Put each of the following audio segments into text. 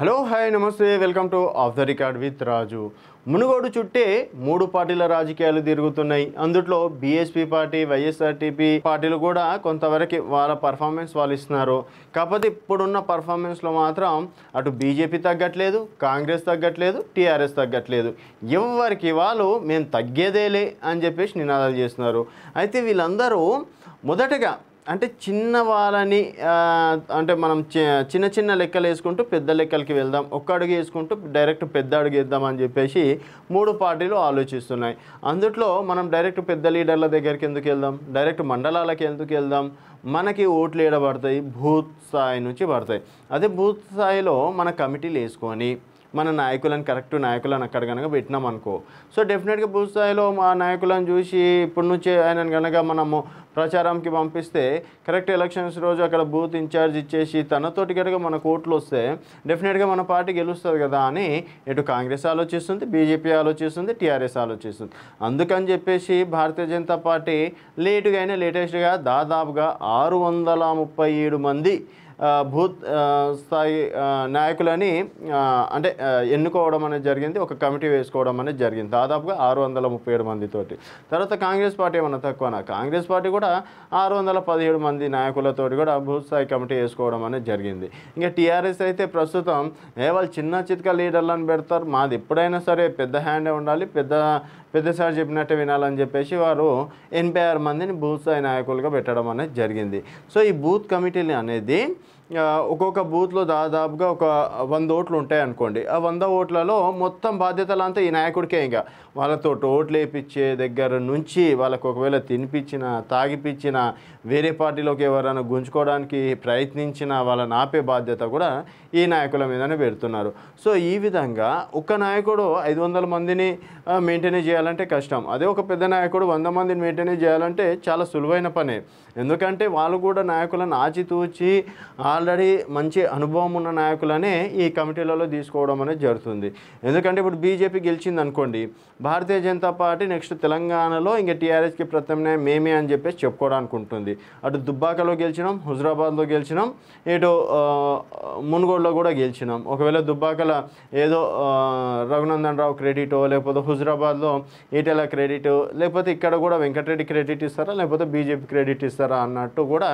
hello hi నమస్తే welcome to off the record with Raju Munugodu చుట్టే మూడు పార్టీల రాజకీయాలు తిరుగుతున్నాయి అందుట్లో బీఎస్పీ పార్టీ వైఎస్ఆర్టీపీ పార్టీలు కూడా కొంతవరకు వాళ్ళ పర్ఫార్మెన్స్ వాళ్ళు ఇస్తున్నారు కాకపోతే ఇప్పుడున్న పర్ఫార్మెన్స్లో మాత్రం అటు బీజేపీ తగ్గట్లేదు కాంగ్రెస్ తగ్గట్లేదు టీఆర్ఎస్ తగ్గట్లేదు ఎవరికి వాళ్ళు మేము తగ్గేదేలే అని చెప్పేసి నినాదాలు చేస్తున్నారు అయితే వీళ్ళందరూ మొదటగా అంటే చిన్న వాళ్ళని అంటే మనం చిన్న చిన్న లెక్కలు వేసుకుంటూ పెద్ద లెక్కలకి వెళ్దాం ఒక్క అడుగు వేసుకుంటూ డైరెక్ట్ పెద్ద అడుగు వేద్దామని చెప్పేసి మూడు పార్టీలు ఆలోచిస్తున్నాయి అందుట్లో మనం డైరెక్ట్ పెద్ద లీడర్ల దగ్గరికి ఎందుకు వెళ్దాం డైరెక్ట్ మండలాలకి ఎందుకు వెళ్దాం మనకి ఓట్లు ఏడ పడతాయి బూత్ స్థాయి నుంచి పడతాయి అదే బూత్ స్థాయిలో మన కమిటీలు వేసుకొని మన నాయకులను కరెక్ట్ నాయకులను అక్కడ కనుక పెట్టినాం అనుకో సో డెఫినెట్గా భూస్థాయిలో మా నాయకులను చూసి ఇప్పటి నుంచి ఆయన కనుక మనము ప్రచారంకి పంపిస్తే కరెక్ట్ ఎలక్షన్స్ రోజు అక్కడ బూత్ ఇన్ఛార్జ్ ఇచ్చేసి తనతోటి కనుక మన కోట్లు వస్తే డెఫినెట్గా మన పార్టీ గెలుస్తుంది కదా అని ఇటు కాంగ్రెస్ ఆలోచిస్తుంది బీజేపీ ఆలోచిస్తుంది టీఆర్ఎస్ ఆలోచిస్తుంది అందుకని చెప్పేసి భారతీయ జనతా పార్టీ లేటుగా అయినా లేటెస్ట్గా దాదాపుగా ఆరు వందల ముప్పై ఏడు మంది భూత్ స్థాయి నాయకులని అంటే ఎన్నుకోవడం అనేది జరిగింది ఒక కమిటీ వేసుకోవడం అనేది జరిగింది దాదాపుగా ఆరు వందల ముప్పై ఏడు మందితోటి తర్వాత కాంగ్రెస్ పార్టీ ఏమన్నా తక్కువనా కాంగ్రెస్ పార్టీ కూడా ఆరు వందల పదిహేడు మంది నాయకులతోటి కూడా భూత్ స్థాయి కమిటీ వేసుకోవడం అనేది జరిగింది ఇంకా టీఆర్ఎస్ అయితే ప్రస్తుతం ఏ వాళ్ళు చిన్న చిత్క లీడర్లను పెడతారు మాది ఎప్పుడైనా సరే పెద్ద హ్యాండే ఉండాలి పెద్ద పెద్దసారి చెప్పినట్టే వినాలని చెప్పేసి వారు ఎనభై ఆరు మందిని బూత్ స్థాయి నాయకులుగా పెట్టడం అనేది జరిగింది సో ఈ బూత్ కమిటీలు అనేది ఒక్కొక్క బూత్లో దాదాపుగా ఒక వంద ఓట్లు ఉంటాయి అనుకోండి ఆ వంద ఓట్లలో మొత్తం బాధ్యతలు అంతా ఈ నాయకుడికే ఇంకా వాళ్ళతో ఓట్లు వేయించే దగ్గర నుంచి వాళ్ళకు ఒకవేళ తినిపించిన తాగిపించిన వేరే పార్టీలోకి ఎవరైనా గుంజుకోవడానికి ప్రయత్నించిన వాళ్ళని ఆపే బాధ్యత కూడా ఈ నాయకుల మీదనే పెడుతున్నారు సో ఈ విధంగా ఒక నాయకుడు ఐదు వందల మందిని మెయింటైన్ చేయాలంటే కష్టం అదే ఒక పెద్ద నాయకుడు వంద మందిని మెయింటైన్ చేయాలంటే చాలా సులువైన పనే ఎందుకంటే వాళ్ళు కూడా నాయకులను ఆచితూచి ఆల్రెడీ మంచి అనుభవం ఉన్న నాయకులనే ఈ కమిటీలలో తీసుకోవడం అనేది జరుగుతుంది ఎందుకంటే ఇప్పుడు బీజేపీ గెలిచింది అనుకోండి భారతీయ జనతా పార్టీ నెక్స్ట్ తెలంగాణలో ఇంకా టీఆర్ఎస్కి ప్రత్యామ్నాయం మేమే అని చెప్పేసి చెప్పుకోవడానికి ఉంటుంది అటు దుబ్బాకలో గెలిచినాం హుజరాబాద్లో గెలిచినాం ఇటు మునుగోడులో కూడా గెలిచినాం ఒకవేళ దుబ్బాకల ఏదో రఘునందన్ రావు క్రెడిట్ లేకపోతే హుజరాబాద్లో ఈటెల క్రెడిట్ లేకపోతే ఇక్కడ కూడా వెంకటరెడ్డి క్రెడిట్ ఇస్తారా లేకపోతే బీజేపీ క్రెడిట్ ఇస్తారా అన్నట్టు కూడా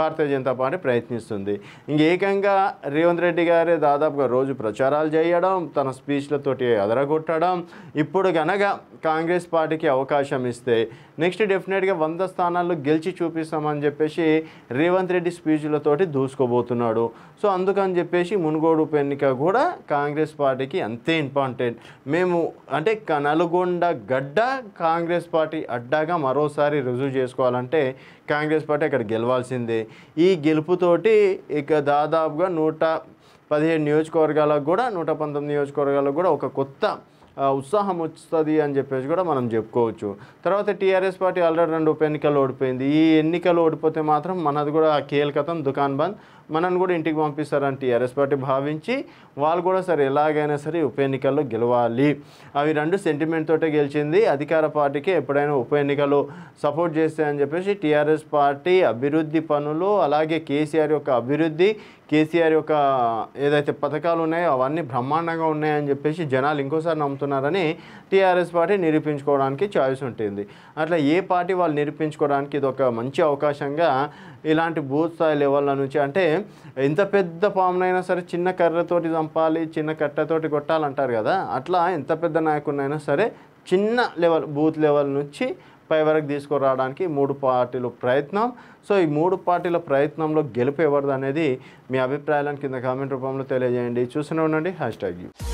భారతీయ జనతా పార్టీ ప్రయత్నిస్తుంది ఇంకేకంగా రేవంత్ రెడ్డి గారే దాదాపుగా రోజు ప్రచారాలు చేయడం తన స్పీచ్లతోటి ఎదరగొట్టడం ఇప్పుడు కనుక కాంగ్రెస్ పార్టీకి అవకాశం ఇస్తే నెక్స్ట్ డెఫినెట్గా వంద స్థానాల్లో గెలిచి చూపిస్తామని చెప్పేసి రేవంత్ రెడ్డి స్పీచ్లతోటి దూసుకోబోతున్నాడు సో అందుకని చెప్పేసి మునుగోడు ఉప ఎన్నిక కూడా కాంగ్రెస్ పార్టీకి అంతే ఇంపార్టెంట్ మేము అంటే నల్గొండ గడ్డ కాంగ్రెస్ పార్టీ అడ్డాగా మరోసారి రుజువు చేసుకోవాలంటే కాంగ్రెస్ పార్టీ అక్కడ గెలవాల్సిందే ఈ గెలుపుతోటి ఇక దాదాపుగా నూట పదిహేడు నియోజకవర్గాలకు కూడా నూట పంతొమ్మిది నియోజకవర్గాలకు కూడా ఒక కొత్త ఉత్సాహం వస్తుంది అని చెప్పేసి కూడా మనం చెప్పుకోవచ్చు తర్వాత టీఆర్ఎస్ పార్టీ ఆల్రెడీ రెండు ఉప ఎన్నికలు ఓడిపోయింది ఈ ఎన్నికలు ఓడిపోతే మాత్రం మనది కూడా ఆ కీలకతం దుకాన్ బంద్ మనల్ని కూడా ఇంటికి పంపిస్తారని టీఆర్ఎస్ పార్టీ భావించి వాళ్ళు కూడా సరే ఎలాగైనా సరే ఉప ఎన్నికల్లో గెలవాలి అవి రెండు సెంటిమెంట్ తోటే గెలిచింది అధికార పార్టీకి ఎప్పుడైనా ఉప ఎన్నికలు సపోర్ట్ చేస్తాయని చెప్పేసి టీఆర్ఎస్ పార్టీ అభివృద్ధి పనులు అలాగే కేసీఆర్ యొక్క అభివృద్ధి కేసీఆర్ యొక్క ఏదైతే పథకాలు ఉన్నాయో అవన్నీ బ్రహ్మాండంగా ఉన్నాయని చెప్పేసి జనాలు ఇంకోసారి నమ్ముతున్నారని టీఆర్ఎస్ పార్టీ నిరూపించుకోవడానికి ఛాయిస్ ఉంటుంది అట్లా ఏ పార్టీ వాళ్ళు నిరూపించుకోవడానికి ఇది ఒక మంచి అవకాశంగా ఇలాంటి బూత్ స్థాయి లెవెల్ల నుంచి అంటే ఎంత పెద్ద పామునైనా సరే చిన్న కర్రతోటి చంపాలి చిన్న కట్టతోటి కొట్టాలంటారు కదా అట్లా ఎంత పెద్ద నాయకుడినైనా సరే చిన్న లెవెల్ బూత్ లెవెల్ నుంచి పై వరకు తీసుకురావడానికి మూడు పార్టీలు ప్రయత్నం సో ఈ మూడు పార్టీల ప్రయత్నంలో గెలుపు ఎవరిది అనేది మీ అభిప్రాయాలను కింద కామెంట్ రూపంలో తెలియజేయండి చూస్తూనే ఉండండి హ్యాష్